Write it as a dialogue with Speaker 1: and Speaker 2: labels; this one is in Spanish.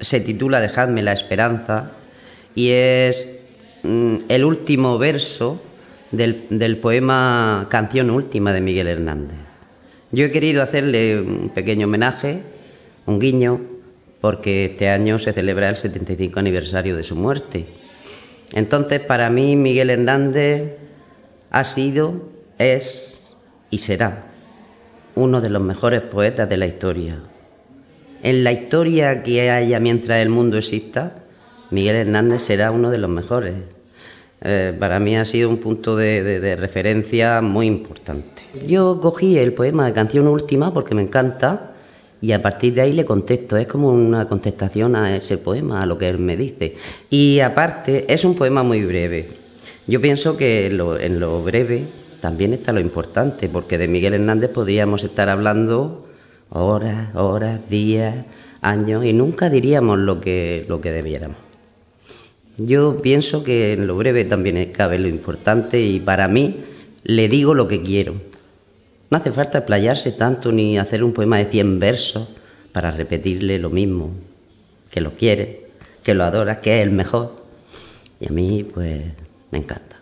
Speaker 1: Se titula Dejadme la esperanza y es mm, el último verso del, poema Canción Última de Miguel Hernández. Yo he querido hacerle un pequeño homenaje, un guiño, porque este año se celebra el 75 aniversario de su muerte. Entonces, para mí, Miguel Hernández ha sido, es y será uno de los mejores poetas de la historia. En la historia que haya mientras el mundo exista, Miguel Hernández será uno de los mejores. Eh, para mí ha sido un punto de, referencia muy importante. Yo cogí el poema de Canción Última porque me encanta y a partir de ahí le contesto. Es como una contestación a ese poema, a lo que él me dice. Y aparte, es un poema muy breve. Yo pienso que en lo breve también está lo importante, porque de Miguel Hernández podríamos estar hablando horas, horas, días, años y nunca diríamos lo que, lo que debiéramos. Yo pienso que en lo breve también cabe lo importante y para mí le digo lo que quiero. No hace falta playarse tanto ni hacer un poema de 100 versos para repetirle lo mismo, que lo quiere, que lo adora, que es el mejor. Y a mí pues me encanta.